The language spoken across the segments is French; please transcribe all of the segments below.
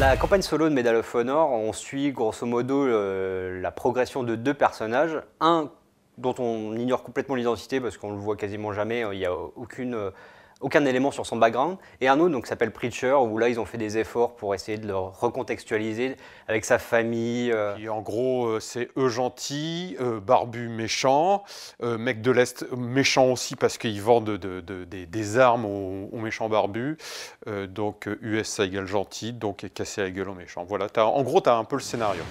La campagne solo de Medal of Honor, on suit grosso modo euh, la progression de deux personnages. Un dont on ignore complètement l'identité parce qu'on le voit quasiment jamais, euh, il n'y a aucune euh, aucun élément sur son background, et un autre donc s'appelle Preacher où là ils ont fait des efforts pour essayer de le recontextualiser avec sa famille. Et euh. en gros euh, c'est eux gentils, euh, barbu méchant, mec de l'est méchant aussi parce qu'ils vendent des, armes aux, méchants barbus, donc US ça égale gentil, donc cassé la gueule aux méchants. Voilà, en gros tu as un peu le scénario.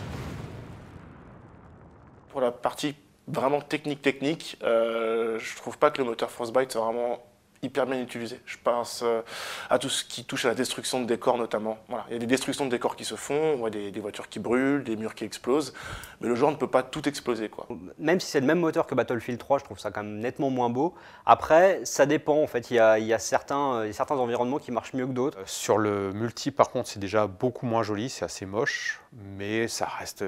Pour la partie vraiment technique technique, je trouve pas que le moteur Frostbite soit vraiment hyper bien utilisé. Je pense euh, à tout ce qui touche à la destruction de décors notamment. Voilà. Il y a des destructions de décors qui se font, on voit des, voitures qui brûlent, des murs qui explosent, mais le genre ne peut pas tout exploser. Quoi. Même si c'est le même moteur que Battlefield 3, je trouve ça quand même nettement moins beau. Après, ça dépend en fait, il y a, certains, euh, certains environnements qui marchent mieux que d'autres. Euh, sur le multi par contre c'est déjà beaucoup moins joli, c'est assez moche, mais ça reste,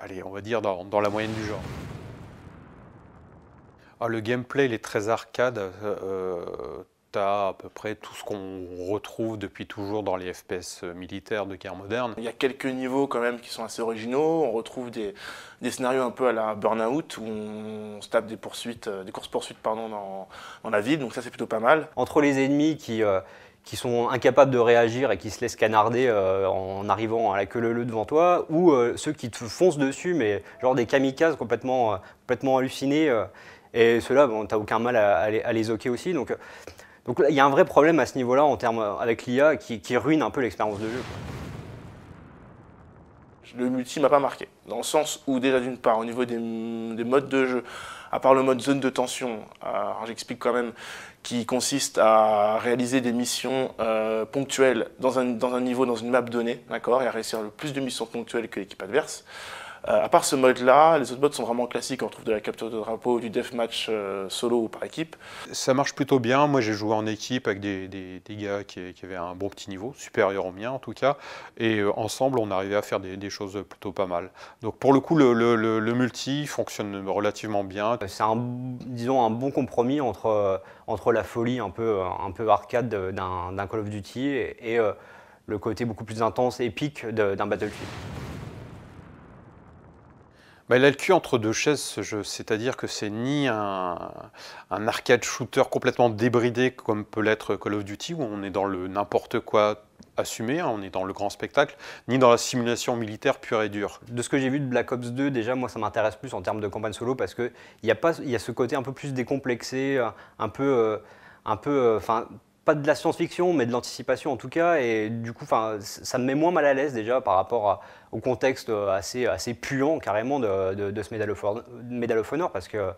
allez, on va dire dans la moyenne du genre. Ah, le gameplay, il est très arcade. Euh, euh tu as à peu près tout ce qu'on retrouve depuis toujours dans les FPS militaires de guerre moderne. Il y a quelques niveaux quand même qui sont assez originaux. On retrouve des, scénarios un peu à la Burnout où on, se tape des poursuites, euh, des courses-poursuites pardon, dans, la ville. Donc ça, c'est plutôt pas mal. Entre les ennemis qui... Euh, qui sont incapables de réagir et qui se laissent canarder en arrivant à la queue leu devant toi, ou ceux qui te foncent dessus, mais genre des kamikazes complètement, complètement hallucinés. Et ceux-là, tu n'as aucun mal à, les, à les hoquer aussi. Donc, donc il y a un vrai problème à ce niveau-là en termes euh, avec l'IA qui, ruine un peu l'expérience de jeu. Le multi m'a pas marqué, dans le sens où déjà d'une part au niveau des, modes de jeu, à part le mode zone de tension, euh, j'explique quand même, qui consiste à réaliser des missions euh, ponctuelles dans un, dans un niveau, dans une map donnée, d'accord, et à réussir le plus de missions ponctuelles que l'équipe adverse. Euh, à part ce mode-là, les autres modes sont vraiment classiques. On trouve de la capture de drapeau, du deathmatch euh, solo ou par équipe. Ça marche plutôt bien. Moi, j'ai joué en équipe avec des, gars qui, avaient un bon petit niveau, supérieur au mien en tout cas. Et euh, ensemble, on arrivait à faire des, choses plutôt pas mal. Donc pour le coup, le, multi fonctionne relativement bien. C'est un, disons, un bon compromis entre, la folie un peu, arcade d'un Call of Duty et, et le côté beaucoup plus intense, épique d'un Battlefield bah, a le cul entre deux chaises, ce C'est-à-dire que c'est ni un, arcade shooter complètement débridé comme peut l'être Call of Duty, où on est dans le n'importe quoi assumé, hein, on est dans le grand spectacle, ni dans la simulation militaire pure et dure. De ce que j'ai vu de Black Ops 2, déjà, moi, ça m'intéresse plus en termes de campagne solo, parce qu'il y, a pas, y a ce côté un peu plus décomplexé, un peu... Euh, un peu, euh, enfin, pas de la science-fiction, mais de l'anticipation en tout cas. Et du coup, ça me met moins mal à l'aise déjà par rapport au contexte euh, assez, assez puant carrément de, de, ce Medal of, Honor, parce que,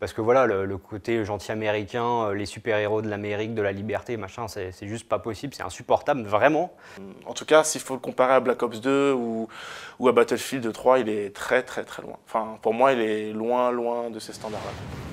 parce que voilà, le, côté gentil américain, euh, les super-héros de l'Amérique, de la liberté, machin, c'est juste pas possible, c'est insupportable, vraiment. En tout cas, s'il faut le comparer à Black Ops 2 ou, ou à Battlefield 3, il est très très très loin. Enfin, pour moi, il est loin, loin de ces standards-là.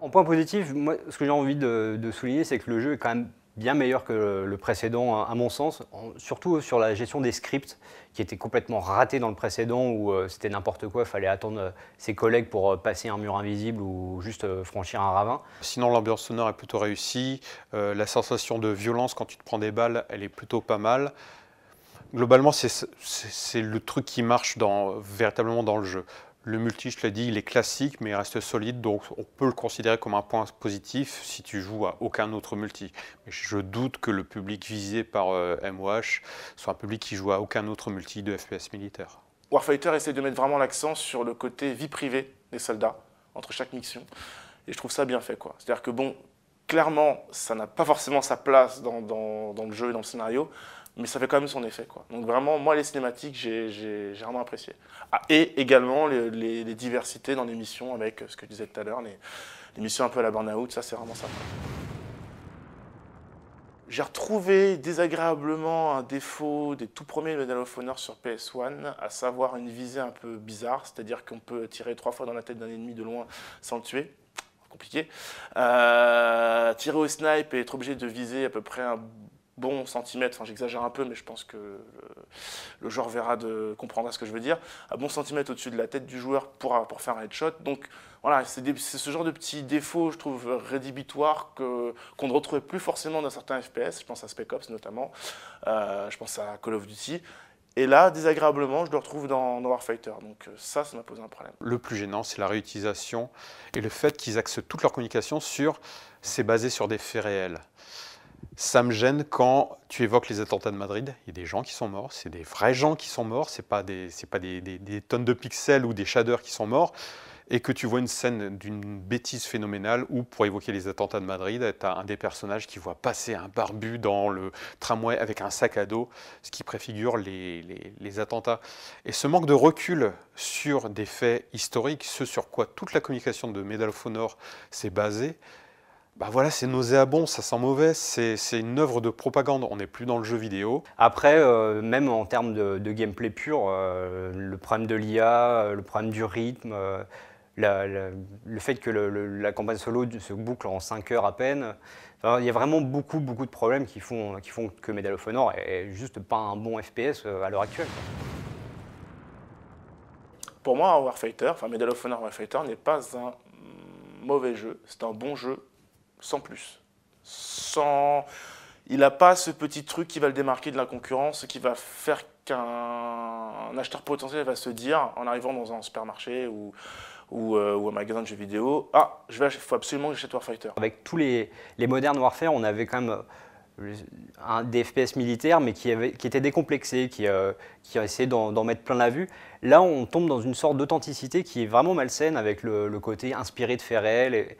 En point positif, moi, ce que j'ai envie de, souligner, c'est que le jeu est quand même bien meilleur que le précédent, hein, à mon sens, surtout sur la gestion des scripts, qui était complètement ratée dans le précédent, où euh, c'était n'importe quoi, il fallait attendre euh, ses collègues pour euh, passer un mur invisible ou juste franchir un ravin. Sinon, l'ambiance sonore est plutôt réussie, la sensation de violence quand tu te prends des balles, elle est plutôt pas mal. Globalement, c'est le truc qui marche véritablement dans le jeu. Le multi, je te l'ai dit, il est classique, mais il reste solide, donc on peut le considérer comme un point positif si tu joues à aucun autre multi. Mais je doute que le public visé par euh, soit un public qui joue à aucun autre multi de FPS militaire. Warfighter essaie de mettre vraiment l'accent sur le côté vie privée des soldats entre chaque mission. Et je trouve ça bien fait, C'est-à-dire que, bon, clairement, ça n'a pas forcément sa place dans, le jeu et dans le scénario, mais ça fait quand même son effet. Quoi. Donc vraiment, moi, les cinématiques, j'ai vraiment apprécié. Ah, et également les, diversités dans les missions avec euh, ce que je disais tout à l'heure, les, missions un peu à la burn-out, ça c'est vraiment ça. J'ai retrouvé désagréablement un défaut des tout premiers Medal of Honor sur PS1, à savoir une visée un peu bizarre, c'est-à-dire qu'on peut tirer trois fois dans la tête d'un ennemi de loin sans le tuer compliqué. Euh, tirer au snipe et être obligé de viser à peu près un bon centimètres, j'exagère un peu, mais je pense que le, joueur verra de, comprendre ce que je veux dire, à bon centimètre au-dessus de la tête du joueur pour, faire un headshot. Donc voilà, c'est ce genre de petits défauts, je trouve, rédhibitoires qu'on ne retrouvait plus forcément dans certains FPS. Je pense à Spec Ops notamment, euh, je pense à Call of Duty. Et là, désagréablement, je le retrouve dans, dans Warfighter. Donc euh, ça, ça m'a posé un problème. Le plus gênant, c'est la réutilisation et le fait qu'ils axent toute leur communication sur c'est basé sur des faits réels. Ça me gêne quand tu évoques les attentats de Madrid. Il y a des gens qui sont morts, c'est des vrais gens qui sont morts, c'est pas, des, pas des, tonnes de pixels ou des shaders qui sont morts. Et que tu vois une scène d'une bêtise phénoménale où, pour évoquer les attentats de Madrid, tu as un des personnages qui voit passer un barbu dans le tramway avec un sac à dos, ce qui préfigure les, les attentats. Et ce manque de recul sur des faits historiques, ce sur quoi toute la communication de Medal Honor s'est basée, bah voilà, c'est nauséabond, ça sent mauvais, c'est une œuvre de propagande, on n'est plus dans le jeu vidéo. Après, euh, même en termes de, gameplay pur, euh, le problème de l'IA, euh, le problème du rythme, le fait que la campagne solo se boucle en 5 heures à peine, il y a vraiment beaucoup, beaucoup de problèmes qui font, qui font que Medal of Honor est juste pas un bon FPS à l'heure actuelle. Pour moi, Warfighter, enfin Medal of Honor Warfighter n'est pas un mauvais jeu, c'est un bon jeu sans plus. Sans... Il n'a pas ce petit truc qui va le démarquer de la concurrence, qui va faire qu'un acheteur potentiel va se dire, en arrivant dans un supermarché ou, ou, euh, un magasin de jeux vidéo, ah, il faut absolument que j'achète Warfighter. Avec tous les, les modernes Warfare, on avait quand même euh, un, des FPS militaires, mais qui, avait, qui était décomplexé, qui, euh, qui essayait d'en mettre plein la vue. Là, on tombe dans une sorte d'authenticité qui est vraiment malsaine, avec le, côté inspiré de faits réels.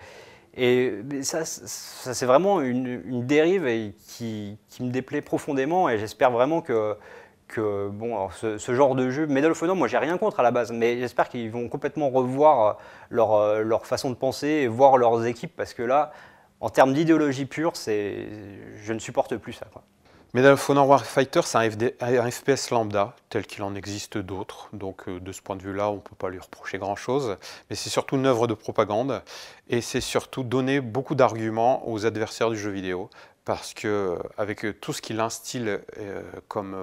Et ça, c'est vraiment une, dérive qui, me déplaît profondément et j'espère vraiment que, bon, ce, genre de jeu, Medal of Honor, moi j'ai rien contre à la base, mais j'espère qu'ils vont complètement revoir leur, façon de penser et voir leurs équipes parce que là, en termes d'idéologie pure, je ne supporte plus ça. Quoi. Medal of Honor Warfighter, c'est un, FPS lambda, tel qu'il en existe d'autres. Donc, euh, de ce point de vue-là, on ne peut pas lui reprocher grand-chose. Mais c'est surtout une œuvre de propagande. Et c'est surtout donner beaucoup d'arguments aux adversaires du jeu vidéo parce que euh, avec euh, tout ce qu'il instille euh, comme,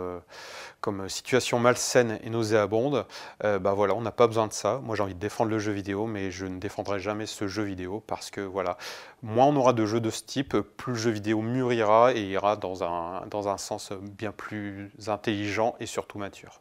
situation malsaine et nauséabonde, bah, voilà, on n'a pas besoin de ça. Moi, j'ai envie de défendre le jeu vidéo, mais je ne défendrai jamais ce jeu vidéo parce que voilà, moins on aura de jeux de ce type, plus le jeu vidéo mûrira et ira dans un, dans un sens bien plus intelligent et surtout mature.